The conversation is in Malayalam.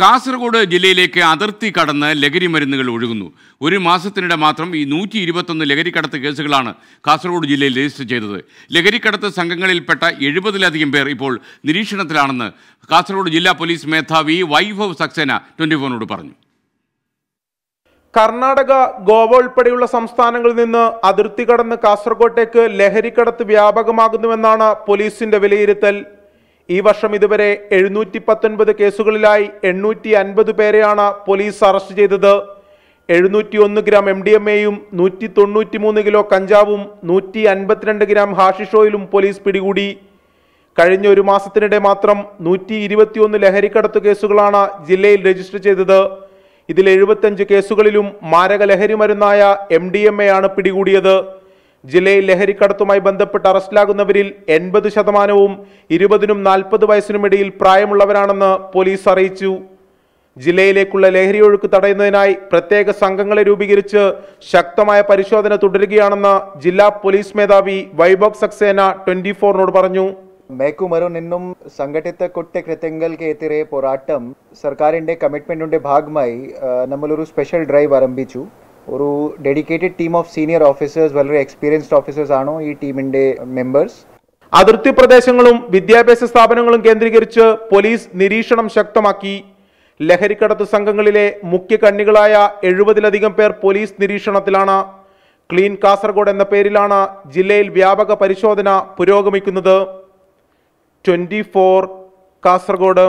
കാസർഗോഡ് ജില്ലയിലേക്ക് അതിർത്തി കടന്ന് ലഹരി മരുന്നുകൾ ഒഴുകുന്നു ഒരു മാസത്തിനിടെ മാത്രം ഈ നൂറ്റി ഇരുപത്തൊന്ന് ലഹരിക്കടത്ത് കേസുകളാണ് കാസർഗോഡ് ജില്ലയിൽ രജിസ്റ്റർ ചെയ്തത് ലഹരിക്കടത്ത് സംഘങ്ങളിൽപ്പെട്ട എഴുപതിലധികം പേർ ഇപ്പോൾ നിരീക്ഷണത്തിലാണെന്ന് കാസർഗോഡ് ജില്ലാ പോലീസ് മേധാവി വൈഭവ് സക്സേന ട്വൻറ്റി ഫോറിനോട് പറഞ്ഞു കർണാടക ഗോവ ഉൾപ്പെടെയുള്ള സംസ്ഥാനങ്ങളിൽ നിന്ന് അതിർത്തി കടന്ന് കാസർഗോട്ടേക്ക് ലഹരിക്കടത്ത് വ്യാപകമാകുന്നുവെന്നാണ് പോലീസിന്റെ വിലയിരുത്തൽ ഈ വർഷം ഇതുവരെ എഴുന്നൂറ്റി പത്തൊൻപത് കേസുകളിലായി എണ്ണൂറ്റി അൻപത് പേരെയാണ് പോലീസ് അറസ്റ്റ് ചെയ്തത് എഴുന്നൂറ്റി ഒന്ന് ഗ്രാം എം ഡി എം എയും നൂറ്റി തൊണ്ണൂറ്റി മൂന്ന് കിലോ കഞ്ചാവും നൂറ്റി അൻപത്തിരണ്ട് ഗ്രാം ഹാഷിഷോയിലും പോലീസ് പിടികൂടി കഴിഞ്ഞ ഒരു മാസത്തിനിടെ മാത്രം നൂറ്റി ഇരുപത്തിയൊന്ന് ലഹരിക്കടത്ത് കേസുകളാണ് ജില്ലയിൽ രജിസ്റ്റർ ചെയ്തത് ഇതിൽ എഴുപത്തഞ്ച് കേസുകളിലും മാരക ലഹരി മരുന്നായ എം ഡി എം എ ആണ് പിടികൂടിയത് ജില്ലയിൽ ലഹരിക്കടത്തുമായി ബന്ധപ്പെട്ട് അറസ്റ്റിലാകുന്നവരിൽ എൺപത് ശതമാനവും ഇരുപതിനും നാൽപ്പത് വയസ്സിനുമിടയിൽ പ്രായമുള്ളവരാണെന്ന് പോലീസ് അറിയിച്ചു ജില്ലയിലേക്കുള്ള ലഹരി ഒഴുക്ക് തടയുന്നതിനായി പ്രത്യേക സംഘങ്ങളെ രൂപീകരിച്ച് ശക്തമായ പരിശോധന തുടരുകയാണെന്ന് ജില്ലാ പോലീസ് മേധാവി വൈഭവ് സക്സേന ട്വന്റി ഫോറിനോട് പറഞ്ഞു മേക്കുമറു നിന്നും സംഘടിത കുറ്റകൃത്യങ്ങൾക്കെതിരെ പോരാട്ടം സർക്കാരിന്റെ കമ്മിറ്റ്മെന്റിന്റെ ഭാഗമായി നമ്മളൊരു സ്പെഷ്യൽ ഡ്രൈവ് ആരംഭിച്ചു ഒരു dedicated team of senior officers വളരെ എക്സ്പീരിയൻസ്ഡ് ഓഫീസേഴ്സ് ആണോ ഈ ടീമിന്റെ മെമ്പേഴ്സ് അതിർത്തി പ്രദേശങ്ങളും വിദ്യാഭ്യാസ സ്ഥാപനങ്ങളും കേന്ദ്രീകരിച്ച് പോലീസ് നിരീക്ഷണം ശക്തമാക്കി ലഹരിക്കടത്ത് സംഘങ്ങളിലെ മുഖ്യ കണ്ണികളായ എഴുപതിലധികം പേർ പോലീസ് നിരീക്ഷണത്തിലാണ് ക്ലീൻ കാസർഗോഡ് എന്ന പേരിലാണ് ജില്ലയിൽ വ്യാപക പരിശോധന പുരോഗമിക്കുന്നത് ട്വൻറ്റി കാസർഗോഡ്